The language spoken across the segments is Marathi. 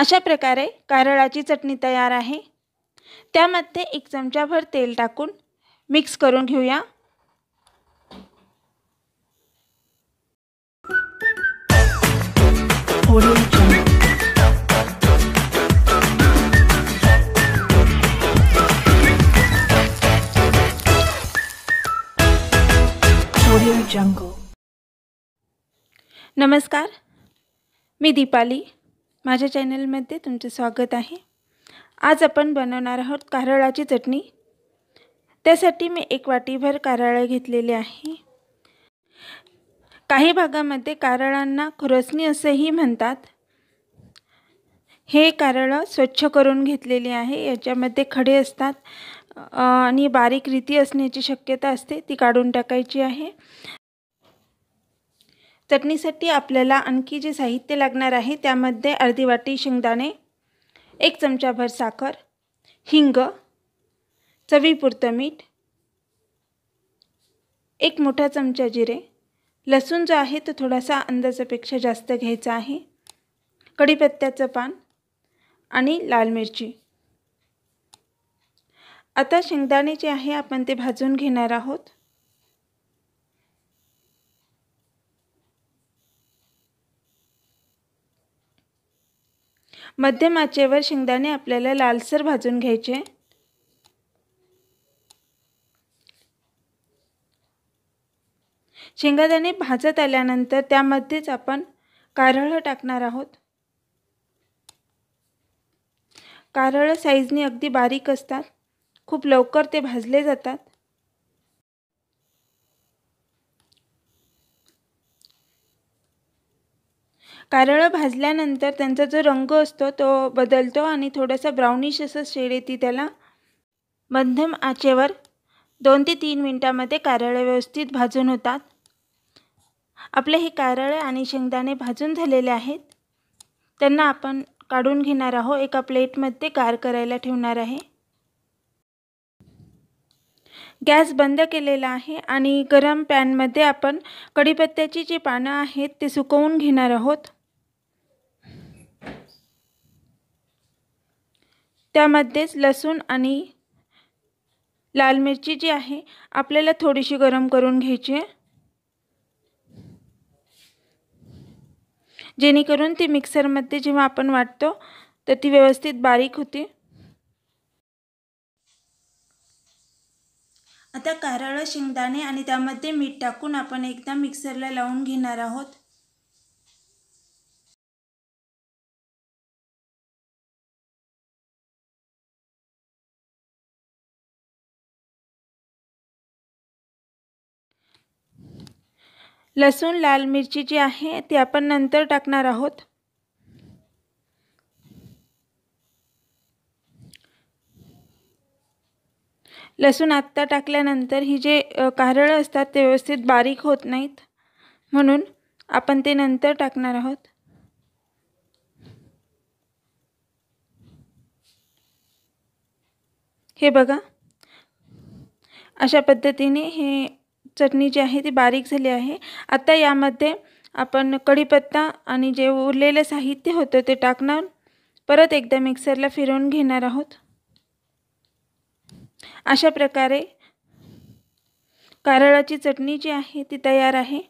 अशा प्रकारे कारळाची चटणी तयार आहे त्यामध्ये एक चमचाभर तेल टाकून मिक्स करून घेऊया नमस्कार मी दीपाली माझ्या चॅनलमध्ये तुमचं स्वागत आहे आज आपण बनवणार आहोत कारळाची चटणी त्यासाठी मी एक वाटीभर कारळं घेतलेले आहे काही भागामध्ये कारळांना खुरसणी असंही म्हणतात हे कारळं स्वच्छ करून घेतलेली आहे याच्यामध्ये खडे असतात आणि बारीक रीती असण्याची शक्यता असते ती काढून टाकायची आहे चटणीसाठी आपल्याला आणखी जे साहित्य लागणार आहे त्यामध्ये अर्धी वाटी शेंगदाणे एक चमचाभर साखर हिंग चवीपुरतं मीठ एक मोठा चमचा जिरे लसूण जो आहे तो थोडासा अंदाजापेक्षा जास्त घ्यायचा आहे कढीपत्त्याचं पान आणि लाल मिरची आता शेंगदाणे जे आहे आपण ते भाजून घेणार आहोत मध्यम आचेवर शेंगदाणे आपल्याला लालसर भाजून घ्यायचे शेंगादाणे भाजत आल्यानंतर त्यामध्येच आपण कारळं टाकणार आहोत कारळं साईजने अगदी बारीक असतात खूप लवकर ते भाजले जातात कारळं भाजल्यानंतर त्यांचा जो रंग असतो तो बदलतो आणि थोडासा ब्राउनिश असं शेड येते त्याला मध्यम आचेवर दोन ते तीन मिनटामध्ये कारळं व्यवस्थित भाजून होतात आपले हे कारळे आणि शेंगदाणे भाजून झालेले आहेत त्यांना आपण काढून घेणार आहोत एका प्लेटमध्ये गार करायला ठेवणार आहे गॅस बंद केलेला आहे आणि गरम पॅनमध्ये आपण कढीपत्त्याची जी पानं आहेत ते सुकवून घेणार आहोत त्यामध्येच लसूण आणि लाल मिरची जी आहे आपल्याला थोडीशी गरम करून घ्यायची आहे जेणेकरून ती मिक्सरमध्ये जेव्हा आपण वाटतो तर ती व्यवस्थित बारीक होती आता कारळं शेंगदाणे आणि त्यामध्ये मीठ टाकून आपण एकदा मिक्सरला लावून घेणार आहोत लसूण लाल मिरची जी आहे ती आपण नंतर टाकणार आहोत लसूण आत्ता टाकल्यानंतर ही जे कारळं असतात ते व्यवस्थित बारीक होत नाहीत म्हणून आपण ते नंतर टाकणार आहोत हे बघा अशा पद्धतीने हे चटणी जी आहे ती बारीक झाली आहे आता यामध्ये आपण कढीपत्ता आणि जे उरलेलं साहित्य होतं ते टाकणार परत एकदा मिक्सरला फिरवून घेणार आहोत अशा प्रकारे कारळाची चटणी जी आहे ती तयार आहे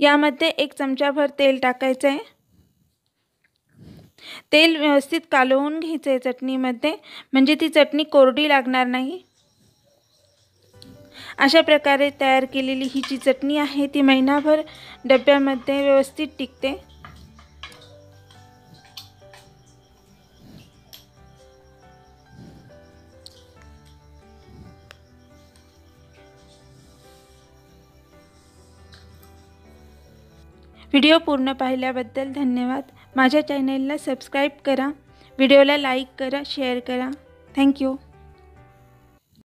यामध्ये एक चमचाभर तेल टाकायचं आहे तेल व्यवस्थित कालवून घ्यायचं आहे चटणीमध्ये म्हणजे ती चटणी कोरडी लागणार नाही अशा प्रकारे तयार केलेली ही जी चटणी आहे ती महिनाभर डब्यामध्ये व्यवस्थित टिकते व्हिडिओ पूर्ण पाहिल्याबद्दल धन्यवाद माझ्या चॅनेलला सबस्क्राईब करा व्हिडिओला लाईक करा शेअर करा थँक्यू